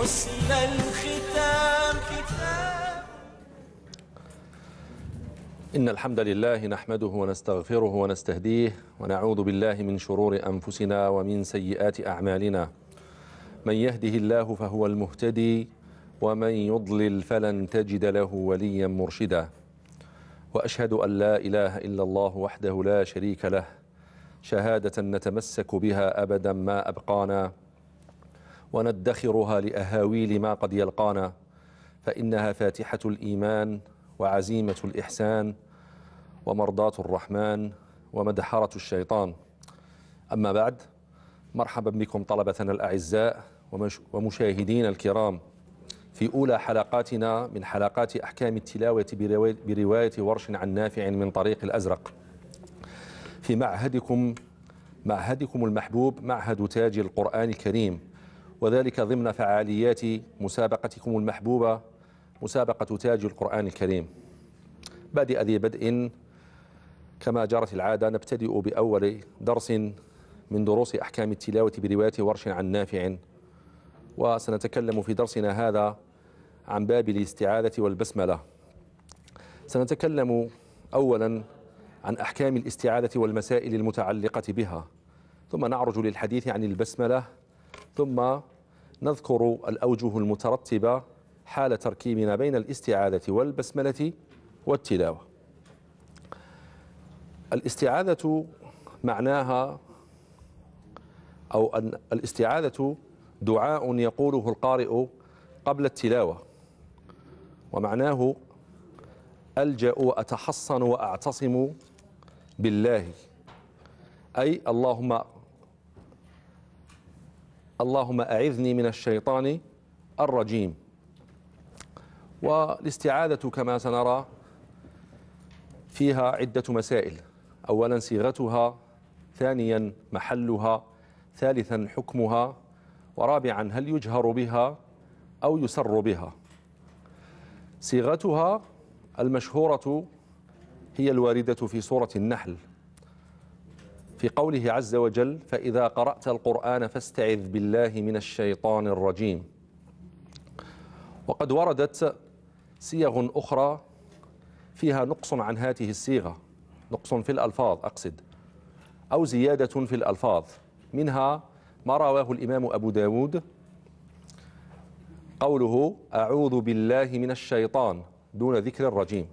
حسن الختام ختام إن الحمد لله نحمده ونستغفره ونستهديه ونعوذ بالله من شرور أنفسنا ومن سيئات أعمالنا من يهده الله فهو المهتدي ومن يضلل فلن تجد له وليا مرشدا واشهد ان لا اله الا الله وحده لا شريك له شهاده نتمسك بها ابدا ما ابقانا وندخرها لأهاويل ما قد يلقانا فإنها فاتحة الإيمان وعزيمة الإحسان ومرضاة الرحمن ومدحرة الشيطان أما بعد مرحبا بكم طلبتنا الأعزاء ومشاهدينا الكرام في أولى حلقاتنا من حلقات أحكام التلاوة برواية ورش عن نافع من طريق الأزرق في معهدكم معهدكم المحبوب معهد تاج القرآن الكريم وذلك ضمن فعاليات مسابقتكم المحبوبة مسابقة تاج القرآن الكريم بادئ ذي بدء كما جرت العادة نبتدئ بأول درس من دروس أحكام التلاوة برواية ورش عن نافع وسنتكلم في درسنا هذا عن باب الاستعاذة والبسملة سنتكلم أولا عن أحكام الاستعاذة والمسائل المتعلقة بها ثم نعرج للحديث عن البسملة ثم نذكر الأوجه المترتبة حال تركيبنا بين الاستعاذة والبسملة والتلاوة الاستعاذة معناها أو أن الاستعاذة دعاء يقوله القارئ قبل التلاوة ومعناه ألجأ وأتحصن وأعتصم بالله أي اللهم اللهم أعذني من الشيطان الرجيم والاستعاذة كما سنرى فيها عدة مسائل أولا صيغتها ثانيا محلها ثالثا حكمها ورابعا هل يجهر بها أو يسر بها صيغتها المشهورة هي الواردة في سورة النحل في قوله عز وجل فإذا قرأت القرآن فاستعذ بالله من الشيطان الرجيم وقد وردت صيغ أخرى فيها نقص عن هذه الصيغة نقص في الألفاظ أقصد أو زيادة في الألفاظ منها ما رواه الإمام أبو داود قوله أعوذ بالله من الشيطان دون ذكر الرجيم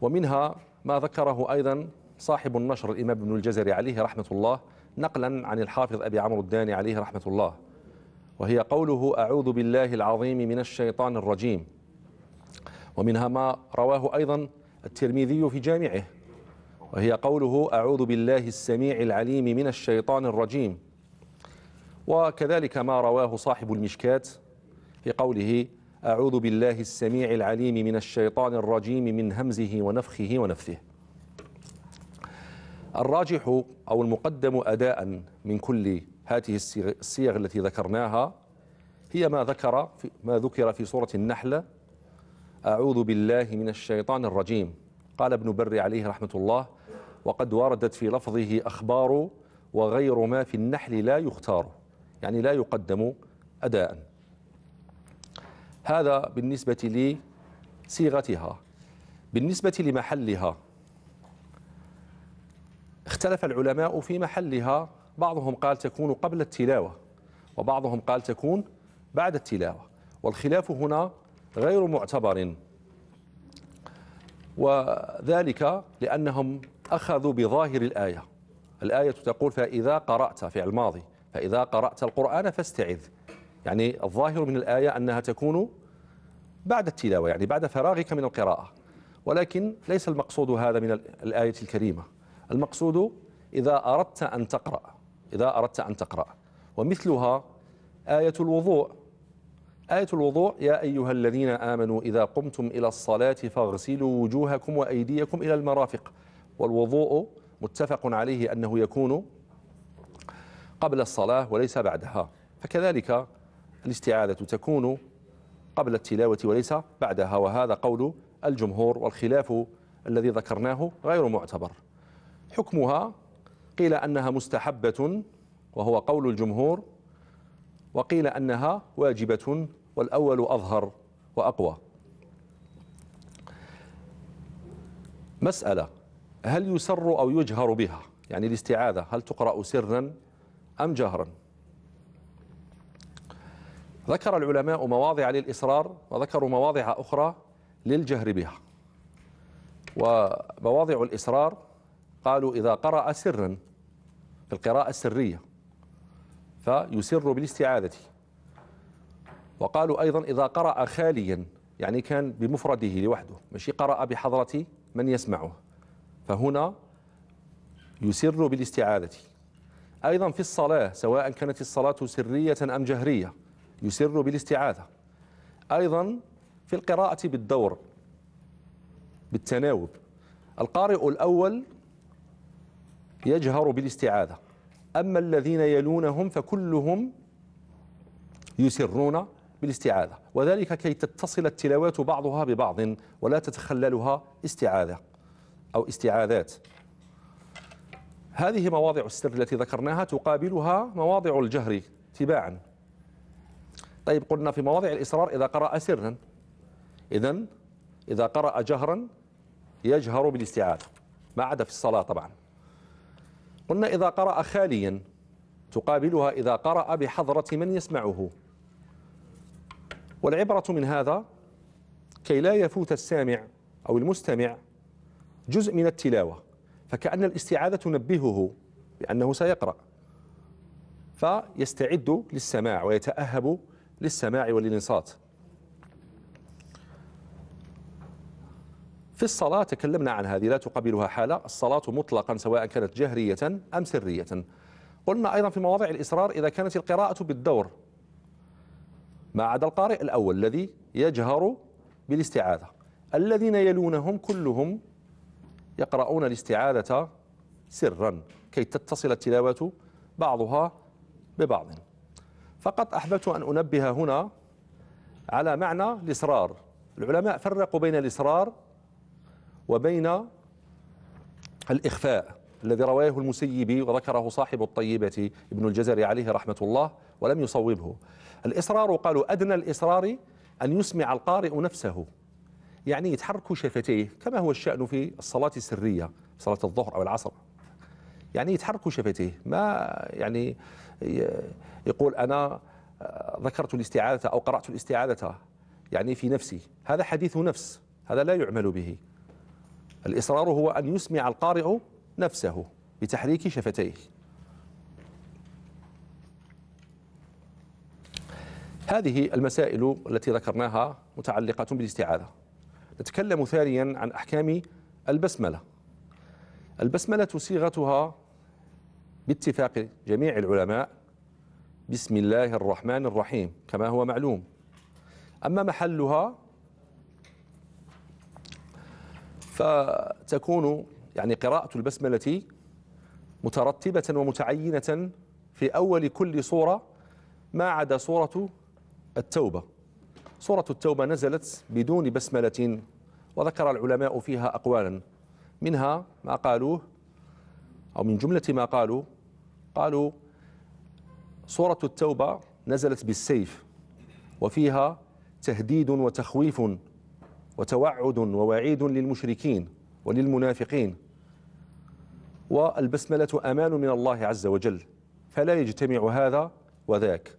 ومنها ما ذكره أيضا صاحب النشر الإمام ابن الجزري عليه رحمة الله نقلا عن الحافظ أبي عمرو الداني عليه رحمة الله وهي قوله أعوذ بالله العظيم من الشيطان الرجيم ومنها ما رواه أيضا الترمذي في جامعه وهي قوله أعوذ بالله السميع العليم من الشيطان الرجيم وكذلك ما رواه صاحب المشكات في قوله أعوذ بالله السميع العليم من الشيطان الرجيم من همزه ونفخه ونفثه الراجح أو المقدم أداء من كل هذه الصيغ التي ذكرناها هي ما ذكر في ما ذكر في سورة النحلة أعوذ بالله من الشيطان الرجيم قال ابن بري عليه رحمة الله وقد وردت في لفظه أخبار وغير ما في النحل لا يختار يعني لا يقدم أداء هذا بالنسبة لصيغتها بالنسبة لمحلها اختلف العلماء في محلها بعضهم قال تكون قبل التلاوة وبعضهم قال تكون بعد التلاوة والخلاف هنا غير معتبر وذلك لأنهم أخذوا بظاهر الآية الآية تقول فإذا قرأت في الماضي فإذا قرأت القرآن فاستعذ يعني الظاهر من الآية أنها تكون بعد التلاوة يعني بعد فراغك من القراءة ولكن ليس المقصود هذا من الآية الكريمة المقصود إذا أردت أن تقرأ إذا أردت أن تقرأ ومثلها آية الوضوء آية الوضوء يا أيها الذين آمنوا إذا قمتم إلى الصلاة فاغسلوا وجوهكم وأيديكم إلى المرافق والوضوء متفق عليه أنه يكون قبل الصلاة وليس بعدها فكذلك الاستعاذة تكون قبل التلاوة وليس بعدها وهذا قول الجمهور والخلاف الذي ذكرناه غير معتبر حكمها قيل أنها مستحبة وهو قول الجمهور وقيل أنها واجبة والأول أظهر وأقوى مسألة هل يسر أو يجهر بها يعني الاستعاذة هل تقرأ سرا أم جهرا ذكر العلماء مواضع للإصرار وذكروا مواضع أخرى للجهر بها ومواضع الإصرار قالوا إذا قرأ سرا في القراءة السرية فيسر بالاستعاذة وقالوا أيضا إذا قرأ خاليا يعني كان بمفرده لوحده ماشي قرأ بحضرة من يسمعه فهنا يسر بالاستعاذة أيضا في الصلاة سواء كانت الصلاة سرية أم جهرية يسر بالاستعاذة أيضا في القراءة بالدور بالتناوب القارئ الأول يجهر بالاستعاذة أما الذين يلونهم فكلهم يسرون بالاستعاذة وذلك كي تتصل التلاوات بعضها ببعض ولا تتخللها استعاذة أو استعاذات هذه مواضع السر التي ذكرناها تقابلها مواضع الجهر تباعا طيب قلنا في مواضع الإصرار إذا قرأ سرا إذا إذا قرأ جهرا يجهر بالاستعاذة ما عدا في الصلاة طبعا قلنا إذا قرأ خاليا تقابلها إذا قرأ بحضرة من يسمعه والعبرة من هذا كي لا يفوت السامع أو المستمع جزء من التلاوة فكأن الاستعاذة تنبهه بأنه سيقرأ فيستعد للسماع ويتأهب للسماع وللانصات في الصلاة تكلمنا عن هذه لا تقابلها حالة الصلاة مطلقا سواء كانت جهرية أم سرية قلنا أيضا في مواضع الإسرار إذا كانت القراءة بالدور ما عدا القارئ الأول الذي يجهر بالاستعاذة الذين يلونهم كلهم يقرؤون الاستعاذة سرا كي تتصل التلاوة بعضها ببعض فقط أحببت أن أنبه هنا على معنى الإصرار العلماء فرقوا بين الإصرار وبين الإخفاء الذي رواه المسيبي وذكره صاحب الطيبة ابن الجزري عليه رحمة الله ولم يصوبه الإصرار قالوا أدنى الإصرار أن يسمع القارئ نفسه يعني يتحرك شفتيه كما هو الشأن في الصلاة السرية صلاة الظهر أو العصر يعني يتحرك شفتيه ما يعني يقول أنا ذكرت الاستعاذة أو قرأت الاستعاذة يعني في نفسي هذا حديث نفس هذا لا يعمل به الإصرار هو أن يسمع القارئ نفسه بتحريك شفتيه هذه المسائل التي ذكرناها متعلقة بالاستعاذة نتكلم ثانيا عن أحكام البسملة البسملة صيغتها باتفاق جميع العلماء بسم الله الرحمن الرحيم كما هو معلوم أما محلها فتكون يعني قراءة البسملة مترتبة ومتعينة في أول كل صورة ما عدا صورة التوبة صورة التوبة نزلت بدون بسملة وذكر العلماء فيها أقوالا منها ما قالوه أو من جملة ما قالوا قالوا صورة التوبة نزلت بالسيف وفيها تهديد وتخويف وتوعد ووعيد للمشركين وللمنافقين والبسملة أمان من الله عز وجل فلا يجتمع هذا وذاك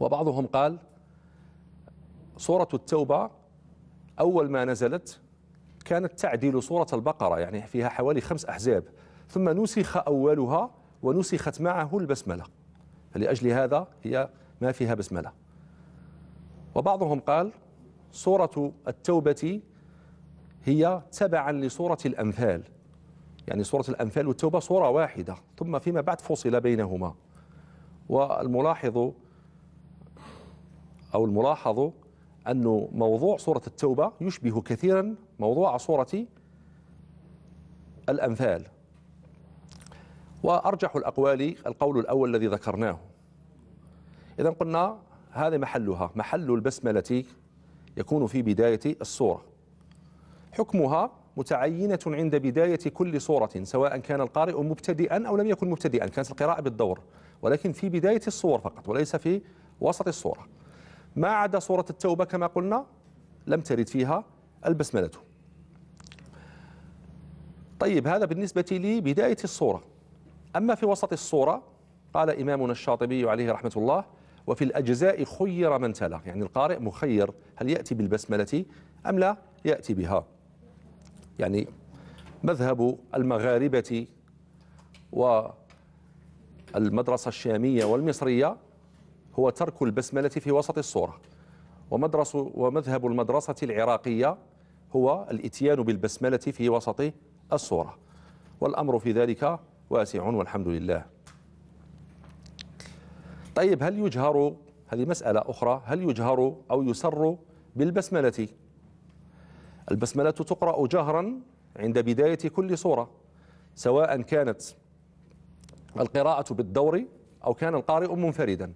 وبعضهم قال سورة التوبة أول ما نزلت كانت تعديل سورة البقرة يعني فيها حوالي خمس أحزاب ثم نسخ أولها ونسخت معه البسملة فلأجل هذا هي ما فيها بسملة وبعضهم قال سورة التوبة هي تبعا لسورة الأنفال يعني سورة الأنفال والتوبة سورة واحدة ثم فيما بعد فصل بينهما والملاحظ أو الملاحظ أن موضوع سورة التوبة يشبه كثيرا موضوع سورة الأنفال وأرجح الأقوال القول الأول الذي ذكرناه إذا قلنا هذا محلها محل البسملة يكون في بداية الصورة حكمها متعينة عند بداية كل صورة سواء كان القارئ مبتدئا أو لم يكن مبتدئا كانت القراءة بالدور ولكن في بداية الصور فقط وليس في وسط الصورة ما عدا صورة التوبة كما قلنا لم ترد فيها البسملة طيب هذا بالنسبة لبداية الصورة أما في وسط الصورة قال إمامنا الشاطبي عليه رحمة الله وفي الأجزاء خير من تلا يعني القارئ مخير هل يأتي بالبسملة أم لا يأتي بها يعني مذهب المغاربة والمدرسة الشامية والمصرية هو ترك البسملة في وسط الصورة ومدرس ومذهب المدرسة العراقية هو الاتيان بالبسملة في وسط الصورة والأمر في ذلك واسع والحمد لله طيب هل يجهر هذه مسألة أخرى هل يجهر أو يسر بالبسملة البسملة تقرأ جهرا عند بداية كل صورة سواء كانت القراءة بالدور أو كان القارئ منفردا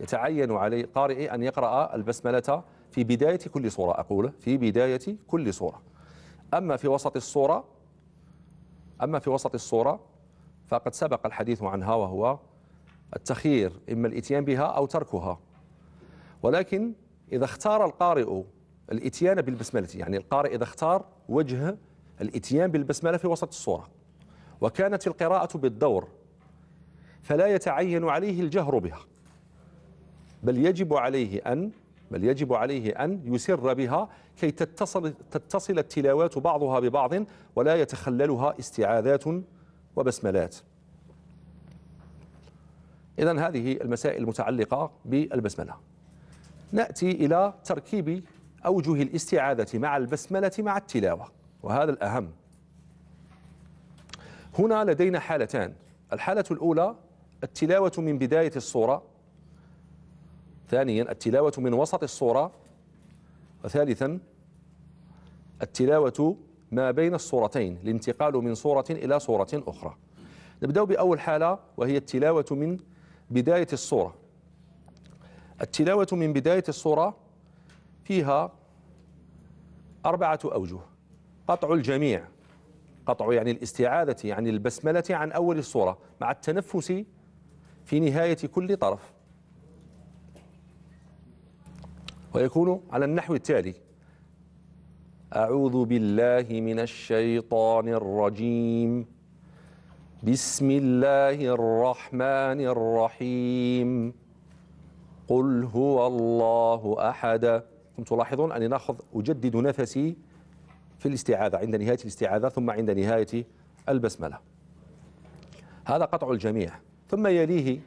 يتعين على القارئ أن يقرأ البسملة في بداية كل صورة أقول في بداية كل صورة أما في وسط الصورة أما في وسط الصورة فقد سبق الحديث عنها وهو التخيير إما الإتيان بها أو تركها ولكن إذا اختار القارئ الإتيان بالبسملة يعني القارئ إذا اختار وجه الإتيان بالبسملة في وسط الصورة وكانت القراءة بالدور فلا يتعين عليه الجهر بها بل يجب عليه أن بل يجب عليه أن يسر بها كي تتصل, تتصل التلاوات بعضها ببعض ولا يتخللها استعاذات وبسملات إذا هذه المسائل المتعلقة بالبسملة نأتي إلى تركيب أوجه الاستعاذة مع البسملة مع التلاوة وهذا الأهم هنا لدينا حالتان الحالة الأولى التلاوة من بداية الصورة ثانيا التلاوة من وسط الصورة وثالثا التلاوة ما بين الصورتين الانتقال من صورة إلى صورة أخرى نبدأ بأول حالة وهي التلاوة من بداية الصورة التلاوة من بداية الصورة فيها أربعة أوجه قطع الجميع قطع يعني الاستعاذة يعني البسملة عن أول الصورة مع التنفس في نهاية كل طرف ويكون على النحو التالي أعوذ بالله من الشيطان الرجيم بسم الله الرحمن الرحيم قل هو الله أحد ثم تلاحظون أني نأخذ أجدد نفسي في الاستعاذة عند نهاية الاستعاذة ثم عند نهاية البسملة هذا قطع الجميع ثم يليه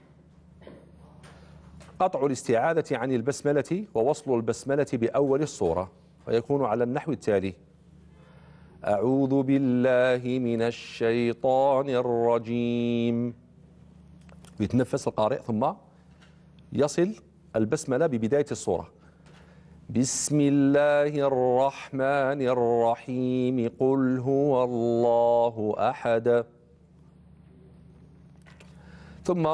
قطع الاستعاذة عن البسملة ووصل البسملة بأول الصورة ويكون على النحو التالي أعوذ بالله من الشيطان الرجيم يتنفس القارئ ثم يصل البسملة ببداية الصورة بسم الله الرحمن الرحيم قل هو الله أحد ثم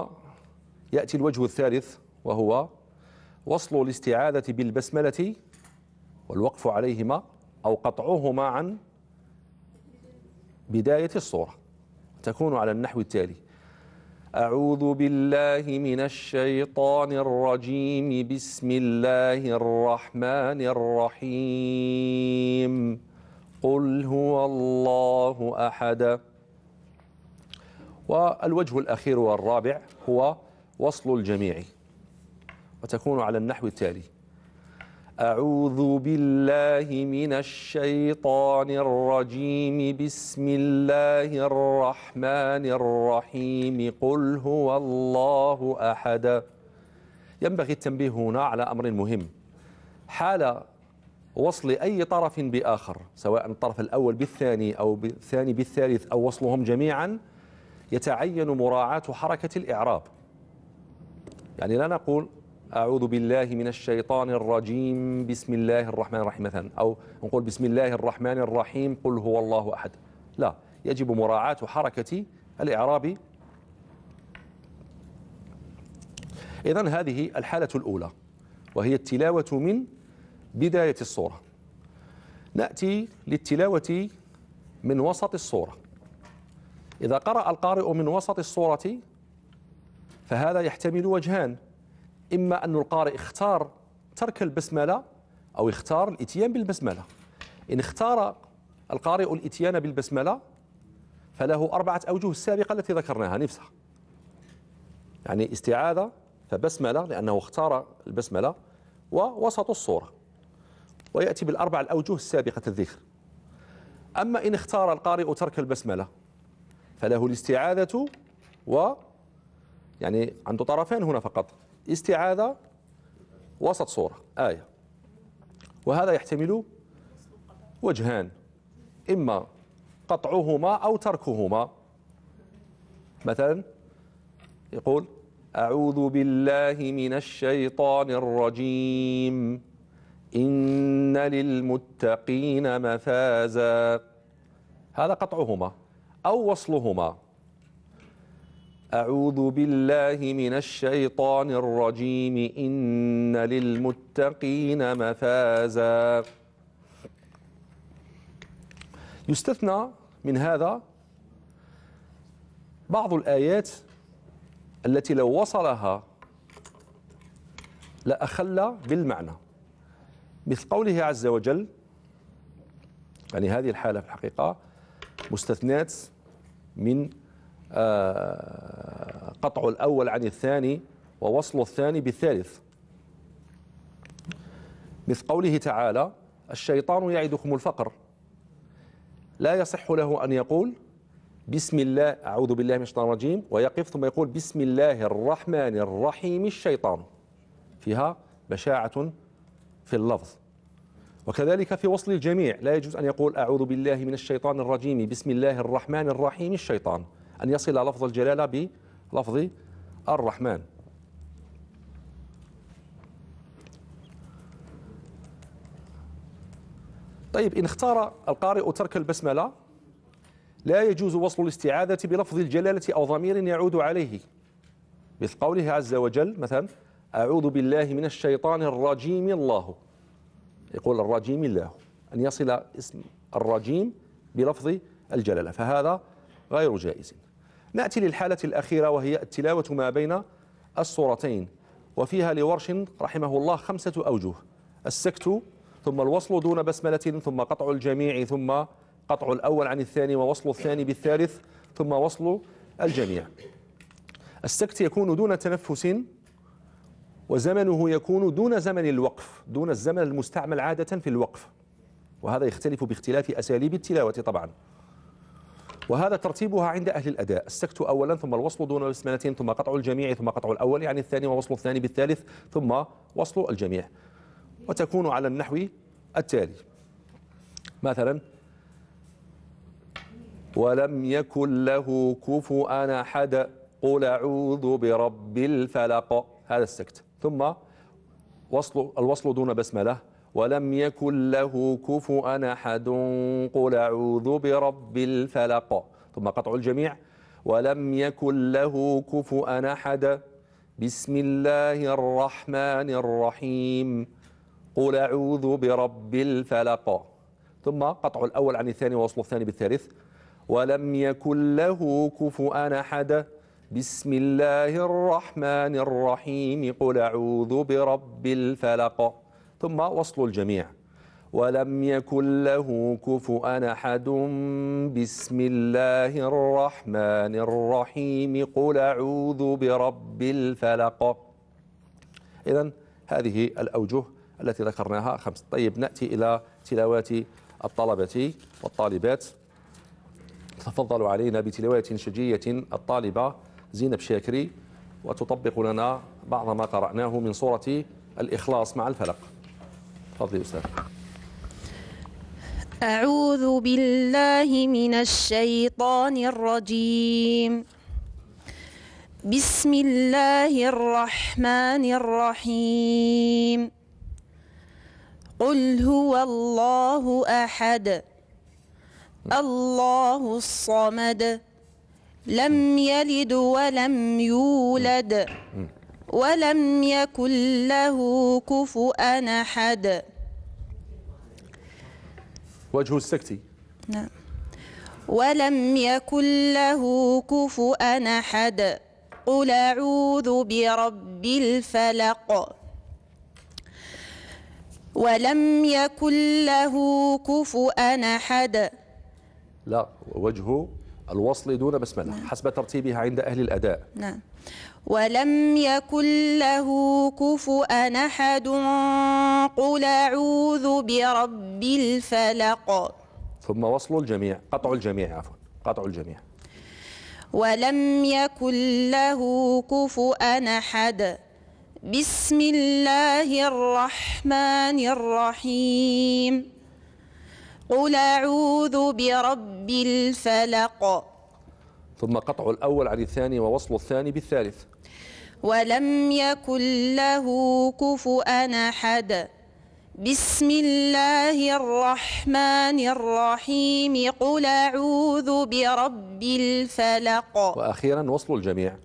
يأتي الوجه الثالث وهو وصل الاستعاذة بالبسملة والوقف عليهما أو قطعهما عن بداية الصورة تكون على النحو التالي أعوذ بالله من الشيطان الرجيم بسم الله الرحمن الرحيم قل هو الله أحد والوجه الأخير والرابع هو وصل الجميع وتكون على النحو التالي أعوذ بالله من الشيطان الرجيم بسم الله الرحمن الرحيم قل هو الله أحد ينبغي التنبيه هنا على أمر مهم حال وصل أي طرف بآخر سواء الطرف الأول بالثاني أو الثاني بالثالث أو وصلهم جميعا يتعين مراعاة حركة الإعراب يعني لا نقول أعوذ بالله من الشيطان الرجيم بسم الله الرحمن الرحيم مثلا أو نقول بسم الله الرحمن الرحيم قل هو الله أحد لا يجب مراعاة حركة الإعراب إذا هذه الحالة الأولى وهي التلاوة من بداية الصورة نأتي للتلاوة من وسط الصورة إذا قرأ القارئ من وسط الصورة فهذا يحتمل وجهان إما أن القارئ اختار ترك البسملة أو اختار الإتيان بالبسملة إن اختار القارئ الإتيان بالبسملة فله أربعة أوجه السابقة التي ذكرناها نفسها يعني استعاذة فبسملة لأنه اختار البسملة ووسط الصورة ويأتي بالأربع الأوجه السابقة الذكر أما إن اختار القارئ ترك البسملة فله الاستعاذة و يعني عنده طرفين هنا فقط استعاذة وسط صورة آية وهذا يحتمل وجهان إما قطعهما أو تركهما مثلا يقول أعوذ بالله من الشيطان الرجيم إن للمتقين مفازا هذا قطعهما أو وصلهما أعوذ بالله من الشيطان الرجيم إن للمتقين مفازا يستثنى من هذا بعض الآيات التي لو وصلها لأخل بالمعنى مثل قوله عز وجل يعني هذه الحالة في الحقيقة مستثنات من آه، قطع الأول عن الثاني ووصل الثاني بالثالث مثل قوله تعالى الشيطان يعدكم الفقر لا يصح له أن يقول بسم الله أعوذ بالله من الشيطان الرجيم ويقف ثم يقول بسم الله الرحمن الرحيم الشيطان فيها بشاعة في اللفظ وكذلك في وصل الجميع لا يجوز أن يقول أعوذ بالله من الشيطان الرجيم بسم الله الرحمن الرحيم الشيطان أن يصل لفظ الجلالة بلفظ الرحمن طيب إن اختار القارئ ترك البسملة لا يجوز وصل الاستعاذة بلفظ الجلالة أو ضمير يعود عليه مثل قوله عز وجل مثلا أعوذ بالله من الشيطان الرجيم الله يقول الرجيم الله أن يصل اسم الرجيم بلفظ الجلالة فهذا غير جائز نأتي للحالة الأخيرة وهي التلاوة ما بين الصورتين وفيها لورش رحمه الله خمسة أوجه السكت ثم الوصل دون بسملة ثم قطع الجميع ثم قطع الأول عن الثاني ووصل الثاني بالثالث ثم وصل الجميع السكت يكون دون تنفس وزمنه يكون دون زمن الوقف دون الزمن المستعمل عادة في الوقف وهذا يختلف باختلاف أساليب التلاوة طبعا وهذا ترتيبها عند أهل الأداء السكت أولا ثم الوصل دون بسملة ثم قطع الجميع ثم قطع الأول يعني الثاني ووصل الثاني بالثالث ثم وصل الجميع وتكون على النحو التالي مثلا ولم يكن له كفوا أحد قل أعوذ برب الفلق هذا السكت ثم وصل الوصل دون بسمله ولم يكن له كفؤا أحد قل أعوذ برب الفلق ثم قطع الجميع ولم يكن له كفؤا أحد بسم الله الرحمن الرحيم قل أعوذ برب الفلق ثم قطع الأول عن الثاني ووصل الثاني بالثالث ولم يكن له كفؤا أحد بسم الله الرحمن الرحيم قل أعوذ برب الفلق ثم وصل الجميع ولم يكن له كفؤا احد بسم الله الرحمن الرحيم قل اعوذ برب الفلق اذا هذه الاوجه التي ذكرناها خمس طيب ناتي الى تلاوات الطلبه والطالبات تفضلوا علينا بتلاوات شجيه الطالبه زينب شاكري وتطبق لنا بعض ما قراناه من سوره الاخلاص مع الفلق تفضلي أستاذ أعوذ بالله من الشيطان الرجيم بسم الله الرحمن الرحيم قل هو الله أحد الله الصمد لم يلد ولم يولد ولم يكن له كفؤا أحد وجه السكتي نعم ولم يكن له كفؤا أحد قل أعوذ برب الفلق ولم يكن له كفؤا أحد لا وجه الوصل دون بسملة نعم. حسب ترتيبها عند أهل الأداء نعم ولم يكن له كفؤا أحد قل أعوذ برب الفلق ثم وصل الجميع قطع الجميع عفوا قطع الجميع ولم يكن له كفؤا أحد بسم الله الرحمن الرحيم قل أعوذ برب الفلق ثم قطع الأول عن الثاني ووصل الثاني بالثالث ولم يكن له كفؤا أحد بسم الله الرحمن الرحيم قل أعوذ برب الفلق وأخيرا وصل الجميع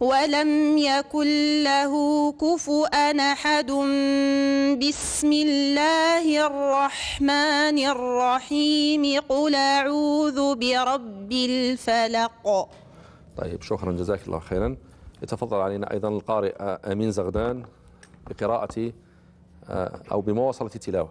ولم يكن له كفؤا أحد بسم الله الرحمن الرحيم قل أعوذ برب الفلق طيب شكرا جزاك الله خيرا يتفضل علينا أيضا القارئ أمين زغدان بقراءة آه، أو بمواصلة التلاوة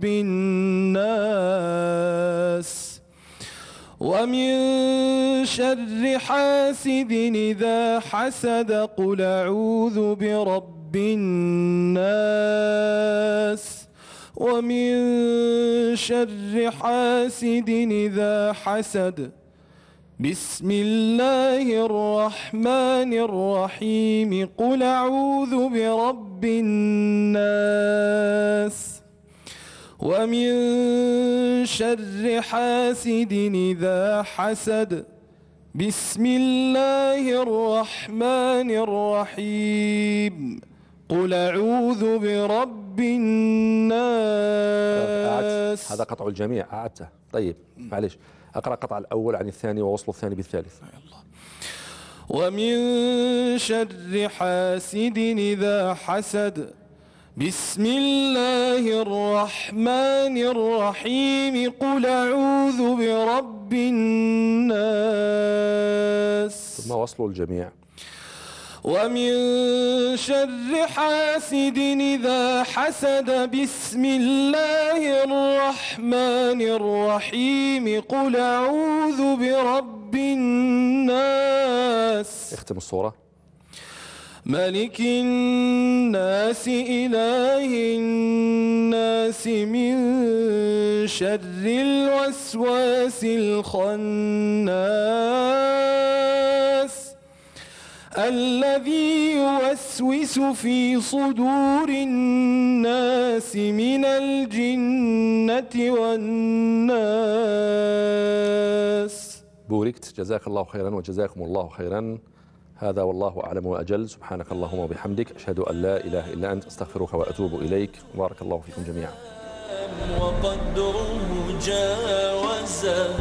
بالناس الناس ومن شر حاسد إذا حسد قل أعوذ برب الناس ومن شر حاسد إذا حسد بسم الله الرحمن الرحيم قل أعوذ برب الناس ومن شر حاسد إذا حسد بسم الله الرحمن الرحيم قل أعوذ برب طيب، الناس هذا قطع الجميع أعدته طيب معلش أقرأ قطع الأول عن الثاني ووصل الثاني بالثالث ومن شر حاسد إذا حسد بسم الله الرحمن الرحيم قل أعوذ برب الناس ثم وصلوا الجميع ومن شر حاسد إذا حسد بسم الله الرحمن الرحيم قل أعوذ برب الناس اختم الصورة ملك الناس إله الناس من شر الوسواس الخناس الذي يوسوس في صدور الناس من الجنة والناس بوركت جزاك الله خيرا وجزاكم الله خيرا هذا والله أعلم وأجل سبحانك اللهم وبحمدك أشهد أن لا إله إلا أنت أستغفرك وأتوب إليك بارك الله فيكم جميعا وقدره جاوزها